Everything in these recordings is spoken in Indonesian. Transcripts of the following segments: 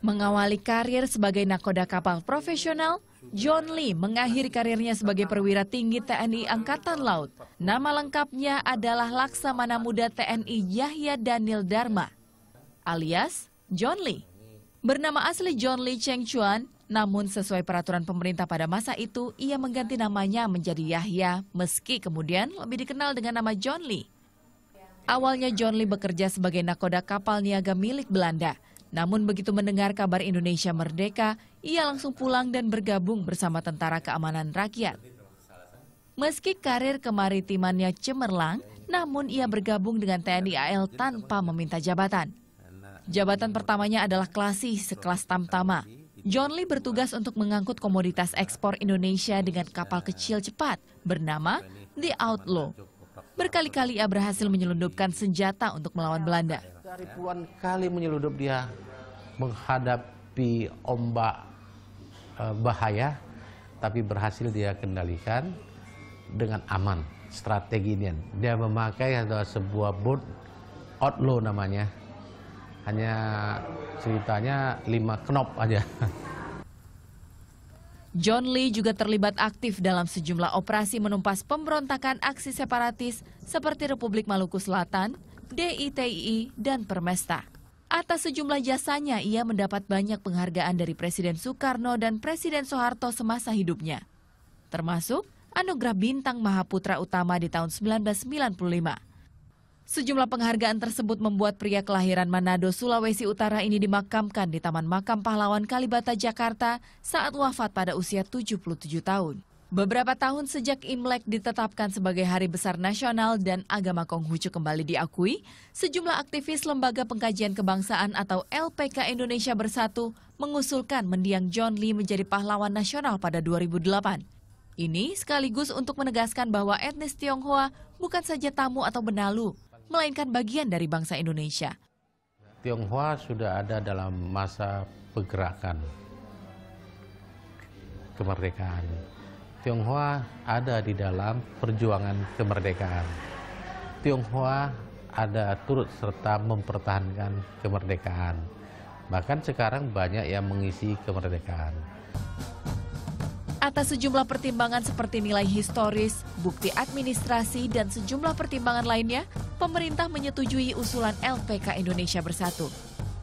Mengawali karir sebagai nakoda kapal profesional, John Lee mengakhiri karirnya sebagai perwira tinggi TNI Angkatan Laut. Nama lengkapnya adalah Laksamana Muda TNI Yahya Daniel Dharma, alias John Lee. Bernama asli John Lee Cheng Chuan, namun sesuai peraturan pemerintah pada masa itu, ia mengganti namanya menjadi Yahya, meski kemudian lebih dikenal dengan nama John Lee. Awalnya John Lee bekerja sebagai nakoda kapal niaga milik Belanda. Namun begitu mendengar kabar Indonesia merdeka, ia langsung pulang dan bergabung bersama Tentara Keamanan Rakyat. Meski karir kemaritimannya cemerlang, namun ia bergabung dengan TNI AL tanpa meminta jabatan. Jabatan pertamanya adalah klasi sekelas tamtama. John Lee bertugas untuk mengangkut komoditas ekspor Indonesia dengan kapal kecil cepat bernama The Outlaw. Berkali-kali ia berhasil menyelundupkan senjata untuk melawan Belanda. Sudah ribuan kali menyeludup dia menghadapi ombak e, bahaya, tapi berhasil dia kendalikan dengan aman Strategi ini Dia memakai sebuah boat outlaw namanya. Hanya ceritanya lima knop aja. John Lee juga terlibat aktif dalam sejumlah operasi menumpas pemberontakan aksi separatis seperti Republik Maluku Selatan, DITII, dan Permesta. Atas sejumlah jasanya, ia mendapat banyak penghargaan dari Presiden Soekarno dan Presiden Soeharto semasa hidupnya, termasuk anugerah Bintang Mahaputra Utama di tahun 1995. Sejumlah penghargaan tersebut membuat pria kelahiran Manado, Sulawesi Utara ini dimakamkan di Taman Makam Pahlawan Kalibata, Jakarta saat wafat pada usia 77 tahun. Beberapa tahun sejak Imlek ditetapkan sebagai Hari Besar Nasional dan agama Konghucu kembali diakui, sejumlah aktivis Lembaga Pengkajian Kebangsaan atau LPK Indonesia Bersatu mengusulkan mendiang John Lee menjadi pahlawan nasional pada 2008. Ini sekaligus untuk menegaskan bahwa etnis Tionghoa bukan saja tamu atau benalu, melainkan bagian dari bangsa Indonesia. Tionghoa sudah ada dalam masa pergerakan kemerdekaan Tionghoa ada di dalam perjuangan kemerdekaan. Tionghoa ada turut serta mempertahankan kemerdekaan. Bahkan sekarang banyak yang mengisi kemerdekaan. Atas sejumlah pertimbangan seperti nilai historis, bukti administrasi, dan sejumlah pertimbangan lainnya, pemerintah menyetujui usulan LPK Indonesia Bersatu.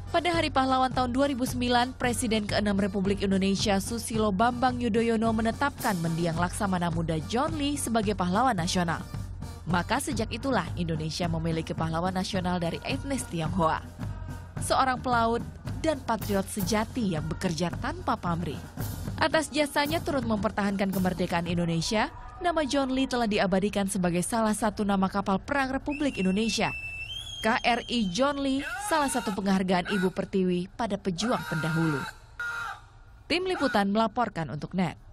Pada Hari Pahlawan tahun 2009, Presiden ke-6 Republik Indonesia Susilo Bambang Yudhoyono menetapkan mendiang Laksamana Muda John Lee sebagai pahlawan nasional. Maka sejak itulah Indonesia memiliki pahlawan nasional dari etnis Tionghoa. Seorang pelaut dan patriot sejati yang bekerja tanpa pamrih. Atas jasanya turut mempertahankan kemerdekaan Indonesia, nama John Lee telah diabadikan sebagai salah satu nama kapal perang Republik Indonesia – KRI John Lee, salah satu penghargaan Ibu Pertiwi pada pejuang pendahulu. Tim Liputan melaporkan untuk NET.